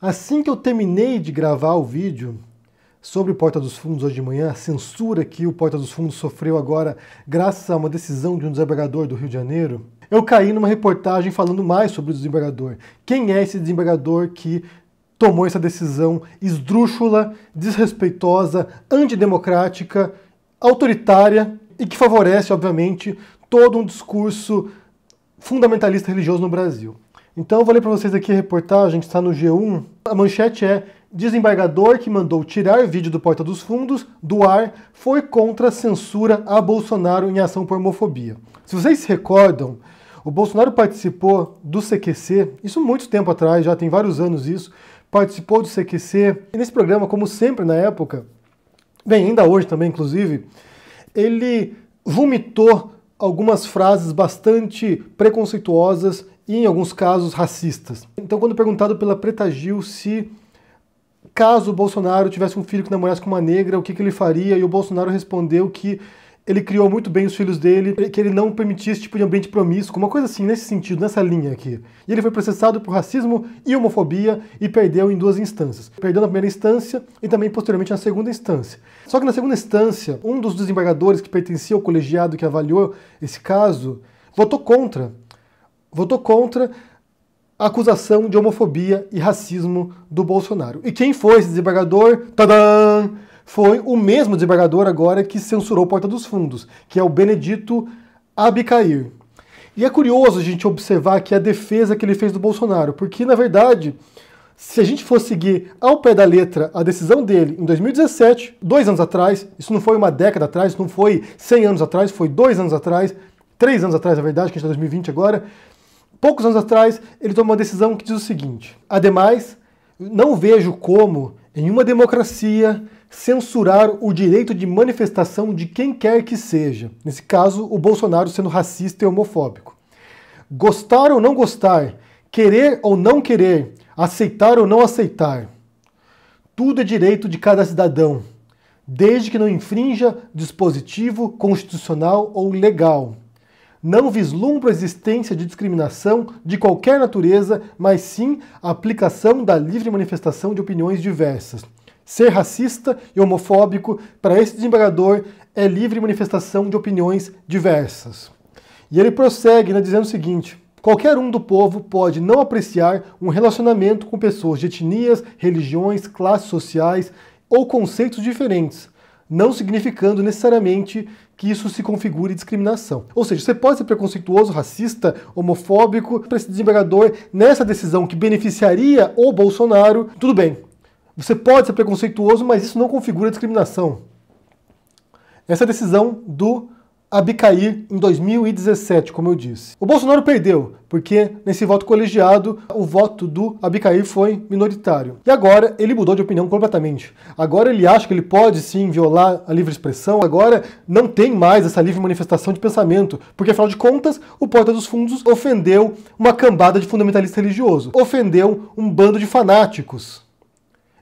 Assim que eu terminei de gravar o vídeo sobre Porta dos Fundos hoje de manhã, a censura que o Porta dos Fundos sofreu agora graças a uma decisão de um desembargador do Rio de Janeiro, eu caí numa reportagem falando mais sobre o desembargador. Quem é esse desembargador que tomou essa decisão esdrúxula, desrespeitosa, antidemocrática, autoritária e que favorece, obviamente, todo um discurso fundamentalista religioso no Brasil. Então eu vou ler para vocês aqui a reportagem que está no G1. A manchete é: Desembargador que mandou tirar vídeo do Porta dos Fundos do ar foi contra a censura a Bolsonaro em ação por homofobia. Se vocês se recordam, o Bolsonaro participou do CQC, isso muito tempo atrás, já tem vários anos isso, participou do CQC. E nesse programa, como sempre na época, bem, ainda hoje também, inclusive, ele vomitou algumas frases bastante preconceituosas e, em alguns casos, racistas. Então, quando perguntado pela Preta Gil se, caso o Bolsonaro tivesse um filho que namorasse com uma negra, o que, que ele faria, e o Bolsonaro respondeu que ele criou muito bem os filhos dele, que ele não permitia esse tipo de ambiente promíscuo, uma coisa assim, nesse sentido, nessa linha aqui. E ele foi processado por racismo e homofobia e perdeu em duas instâncias. Perdeu na primeira instância e também posteriormente na segunda instância. Só que na segunda instância, um dos desembargadores que pertencia ao colegiado que avaliou esse caso votou contra votou contra a acusação de homofobia e racismo do Bolsonaro. E quem foi esse desembargador? Tadã! Foi o mesmo desembargador agora que censurou Porta dos Fundos, que é o Benedito Abicair. E é curioso a gente observar aqui a defesa que ele fez do Bolsonaro, porque na verdade, se a gente for seguir ao pé da letra a decisão dele em 2017, dois anos atrás, isso não foi uma década atrás, não foi 100 anos atrás, foi dois anos atrás, três anos atrás, na verdade, que a gente está em 2020 agora, poucos anos atrás, ele tomou uma decisão que diz o seguinte: ademais, não vejo como, em uma democracia, censurar o direito de manifestação de quem quer que seja, nesse caso, o Bolsonaro sendo racista e homofóbico. Gostar ou não gostar, querer ou não querer, aceitar ou não aceitar, tudo é direito de cada cidadão, desde que não infrinja dispositivo constitucional ou legal não vislumbro a existência de discriminação de qualquer natureza, mas sim a aplicação da livre manifestação de opiniões diversas. Ser racista e homofóbico para esse desembargador é livre manifestação de opiniões diversas. E ele prossegue né, dizendo o seguinte: Qualquer um do povo pode não apreciar um relacionamento com pessoas de etnias, religiões, classes sociais ou conceitos diferentes, não significando necessariamente que isso se configure discriminação. Ou seja, você pode ser preconceituoso, racista, homofóbico para esse desembargador nessa decisão que beneficiaria o Bolsonaro, tudo bem. Você pode ser preconceituoso, mas isso não configura discriminação. Essa é a decisão do Abicair em 2017, como eu disse. O Bolsonaro perdeu, porque nesse voto colegiado o voto do Abicair foi minoritário. E agora ele mudou de opinião completamente. Agora ele acha que ele pode sim violar a livre expressão, agora não tem mais essa livre manifestação de pensamento, porque afinal de contas o Porta dos Fundos ofendeu uma cambada de fundamentalista religioso, ofendeu um bando de fanáticos.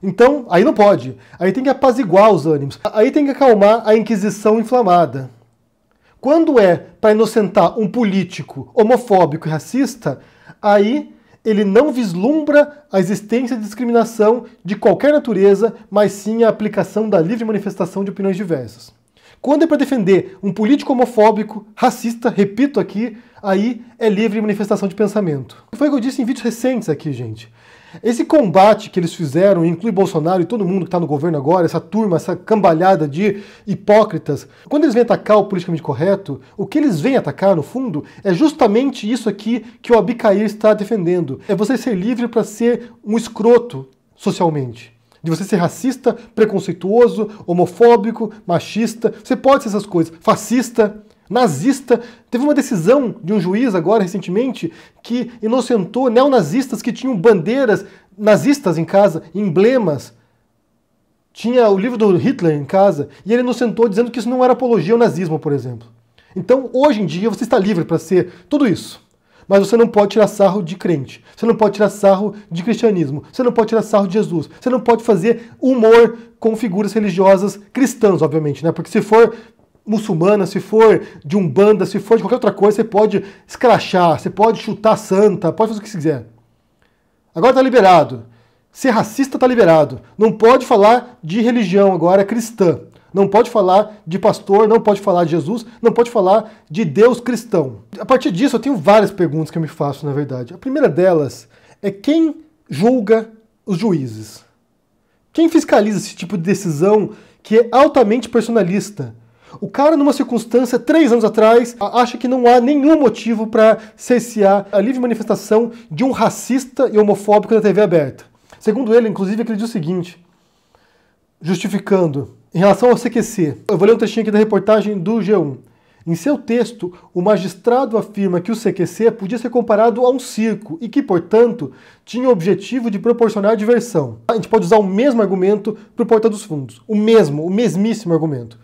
Então, aí não pode. Aí tem que apaziguar os ânimos. Aí tem que acalmar a Inquisição inflamada. Quando é para inocentar um político homofóbico e racista, aí ele não vislumbra a existência de discriminação de qualquer natureza, mas sim a aplicação da livre manifestação de opiniões diversas. Quando é para defender um político homofóbico, racista, repito aqui, aí é livre manifestação de pensamento. Foi o que eu disse em vídeos recentes aqui, gente. Esse combate que eles fizeram, inclui Bolsonaro e todo mundo que está no governo agora, essa turma, essa cambalhada de hipócritas, quando eles vêm atacar o politicamente correto, o que eles vêm atacar, no fundo, é justamente isso aqui que o Abicair está defendendo. É você ser livre para ser um escroto socialmente. De você ser racista, preconceituoso, homofóbico, machista, você pode ser essas coisas, fascista nazista. Teve uma decisão de um juiz agora recentemente que inocentou neonazistas que tinham bandeiras nazistas em casa, emblemas. Tinha o livro do Hitler em casa e ele inocentou dizendo que isso não era apologia ao nazismo, por exemplo. Então, hoje em dia, você está livre para ser tudo isso. Mas você não pode tirar sarro de crente, você não pode tirar sarro de cristianismo, você não pode tirar sarro de Jesus, você não pode fazer humor com figuras religiosas cristãs, obviamente, né? Porque se for muçulmana, se for de umbanda, se for de qualquer outra coisa, você pode escrachar, você pode chutar santa, pode fazer o que você quiser. Agora está liberado. Ser racista está liberado. Não pode falar de religião agora cristã. Não pode falar de pastor, não pode falar de Jesus, não pode falar de Deus cristão. A partir disso, eu tenho várias perguntas que eu me faço, na verdade. A primeira delas é quem julga os juízes? Quem fiscaliza esse tipo de decisão que é altamente personalista? O cara, numa circunstância, três anos atrás, acha que não há nenhum motivo para cessear a livre manifestação de um racista e homofóbico na TV aberta. Segundo ele, inclusive, ele diz o seguinte, justificando, em relação ao CQC, eu vou ler um textinho aqui da reportagem do G1. Em seu texto, o magistrado afirma que o CQC podia ser comparado a um circo e que, portanto, tinha o objetivo de proporcionar diversão. A gente pode usar o mesmo argumento para o Porta dos Fundos. O mesmo, o mesmíssimo argumento.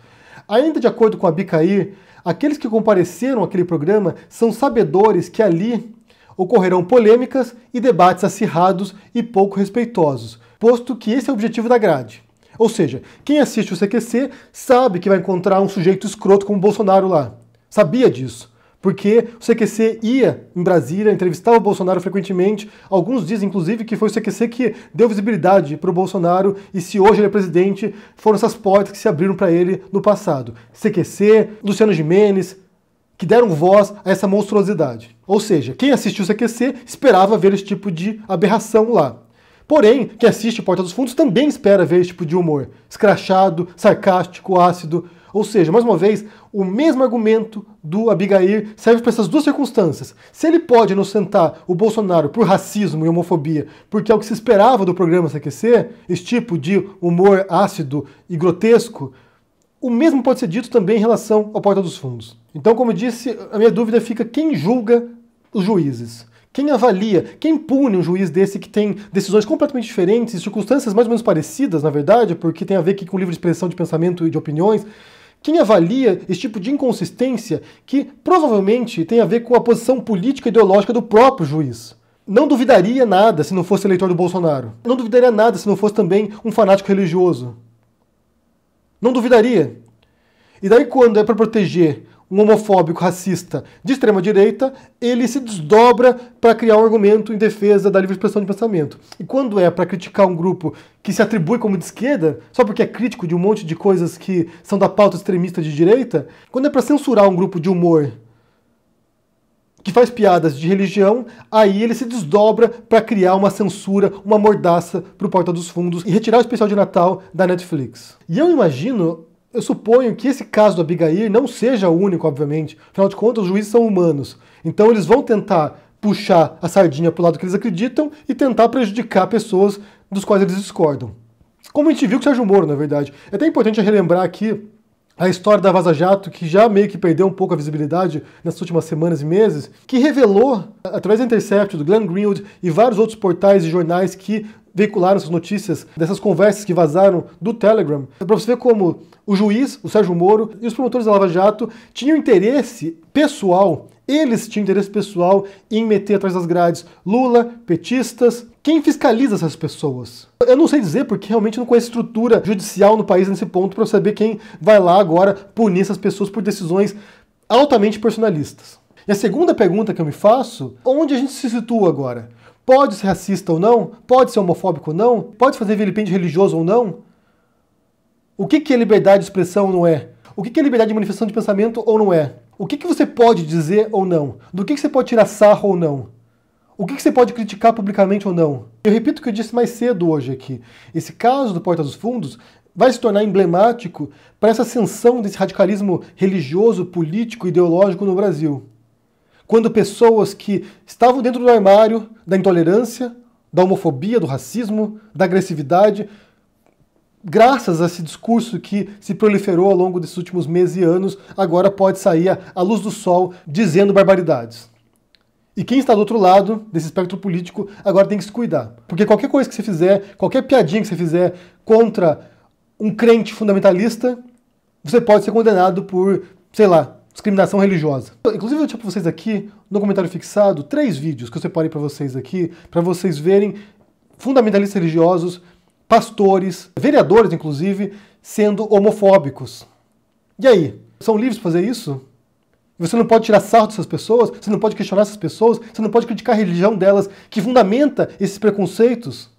Ainda de acordo com a Bicair, aqueles que compareceram àquele programa são sabedores que ali ocorrerão polêmicas e debates acirrados e pouco respeitosos, posto que esse é o objetivo da grade. Ou seja, quem assiste o CQC sabe que vai encontrar um sujeito escroto como Bolsonaro lá. Sabia disso porque o CQC ia em Brasília, entrevistava o Bolsonaro frequentemente. Alguns dizem, inclusive, que foi o CQC que deu visibilidade para o Bolsonaro e se hoje ele é presidente, foram essas portas que se abriram para ele no passado. CQC, Luciano Jimenez, que deram voz a essa monstruosidade. Ou seja, quem assistiu o CQC esperava ver esse tipo de aberração lá. Porém, quem assiste Porta dos Fundos também espera ver esse tipo de humor escrachado, sarcástico, ácido. Ou seja, mais uma vez, o mesmo argumento do Abigail serve para essas duas circunstâncias. Se ele pode inocentar o Bolsonaro por racismo e homofobia, porque é o que se esperava do programa se aquecer, esse tipo de humor ácido e grotesco, o mesmo pode ser dito também em relação ao Porta dos Fundos. Então, como disse, a minha dúvida fica quem julga os juízes. Quem avalia, quem pune um juiz desse que tem decisões completamente diferentes, circunstâncias mais ou menos parecidas, na verdade, porque tem a ver aqui com livre expressão de pensamento e de opiniões, quem avalia esse tipo de inconsistência que provavelmente tem a ver com a posição política e ideológica do próprio juiz? Não duvidaria nada se não fosse eleitor do Bolsonaro. Não duvidaria nada se não fosse também um fanático religioso. Não duvidaria. E daí, quando é para proteger um homofóbico racista de extrema direita, ele se desdobra para criar um argumento em defesa da livre expressão de pensamento. E quando é para criticar um grupo que se atribui como de esquerda, só porque é crítico de um monte de coisas que são da pauta extremista de direita, quando é para censurar um grupo de humor que faz piadas de religião, aí ele se desdobra para criar uma censura, uma mordaça para o Porta dos Fundos e retirar o especial de Natal da Netflix. E eu imagino eu suponho que esse caso do Abigail não seja o único, obviamente. Afinal de contas, os juízes são humanos. Então eles vão tentar puxar a sardinha para o lado que eles acreditam e tentar prejudicar pessoas dos quais eles discordam. Como a gente viu com o Sérgio Moro, na verdade. É até importante relembrar aqui a história da Vaza Jato, que já meio que perdeu um pouco a visibilidade nessas últimas semanas e meses, que revelou, através da Intercept, do Glenn Greenwald e vários outros portais e jornais, que veicularam essas notícias dessas conversas que vazaram do Telegram, para você ver como o juiz, o Sérgio Moro e os promotores da Lava Jato tinham interesse pessoal, eles tinham interesse pessoal em meter atrás das grades Lula, petistas. Quem fiscaliza essas pessoas? Eu não sei dizer porque realmente não conheço estrutura judicial no país nesse ponto para saber quem vai lá agora punir essas pessoas por decisões altamente personalistas. E a segunda pergunta que eu me faço, onde a gente se situa agora? Pode ser racista ou não? Pode ser homofóbico ou não? Pode fazer vilipêndio religioso ou não? O que, que é liberdade de expressão ou não é? O que, que é liberdade de manifestação de pensamento ou não é? O que, que você pode dizer ou não? Do que, que você pode tirar sarro ou não? O que, que você pode criticar publicamente ou não? Eu repito o que eu disse mais cedo hoje aqui. Esse caso do Porta dos Fundos vai se tornar emblemático para essa ascensão desse radicalismo religioso, político, e ideológico no Brasil quando pessoas que estavam dentro do armário da intolerância, da homofobia, do racismo, da agressividade, graças a esse discurso que se proliferou ao longo desses últimos meses e anos, agora pode sair à luz do sol dizendo barbaridades. E quem está do outro lado desse espectro político agora tem que se cuidar. Porque qualquer coisa que você fizer, qualquer piadinha que você fizer contra um crente fundamentalista, você pode ser condenado por, sei lá, discriminação religiosa. Inclusive eu tinha para vocês aqui, no comentário fixado, três vídeos que eu separei para vocês aqui, para vocês verem fundamentalistas religiosos, pastores, vereadores inclusive, sendo homofóbicos. E aí? São livres para fazer isso? Você não pode tirar sarro dessas pessoas, você não pode questionar essas pessoas, você não pode criticar a religião delas, que fundamenta esses preconceitos,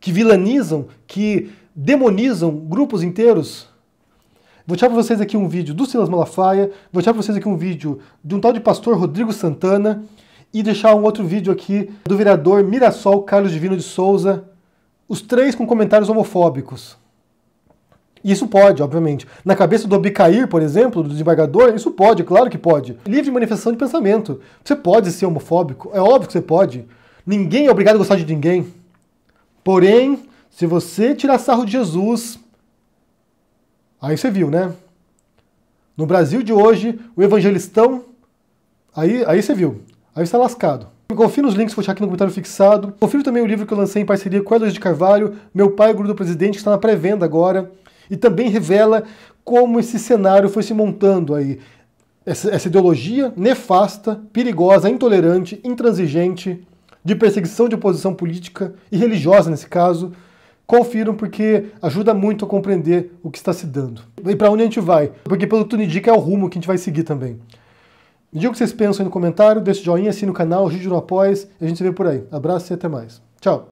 que vilanizam, que demonizam grupos inteiros. Vou tirar para vocês aqui um vídeo do Silas Malafaia, vou tirar para vocês aqui um vídeo de um tal de pastor Rodrigo Santana e deixar um outro vídeo aqui do vereador Mirassol Carlos Divino de Souza, os três com comentários homofóbicos. Isso pode, obviamente. Na cabeça do Abicair, por exemplo, do desembargador, isso pode, claro que pode. Livre manifestação de pensamento. Você pode ser homofóbico, é óbvio que você pode. Ninguém é obrigado a gostar de ninguém. Porém, se você tirar sarro de Jesus, Aí você viu, né? No Brasil de hoje, o evangelistão. Aí, aí você viu. Aí está lascado. Confira nos links que vou deixar aqui no comentário fixado. Confira também o livro que eu lancei em parceria com a Eloise de Carvalho, Meu Pai, o Guru do Presidente, que está na pré-venda agora. E também revela como esse cenário foi se montando aí. Essa, essa ideologia nefasta, perigosa, intolerante, intransigente, de perseguição de oposição política e religiosa nesse caso, confiram porque ajuda muito a compreender o que está se dando. E para onde a gente vai? Porque pelo que tudo indica é o rumo que a gente vai seguir também. Me diga o que vocês pensam aí no comentário, deixe joinha, assine o canal, vídeo no após, a gente se vê por aí. Abraço e até mais. Tchau!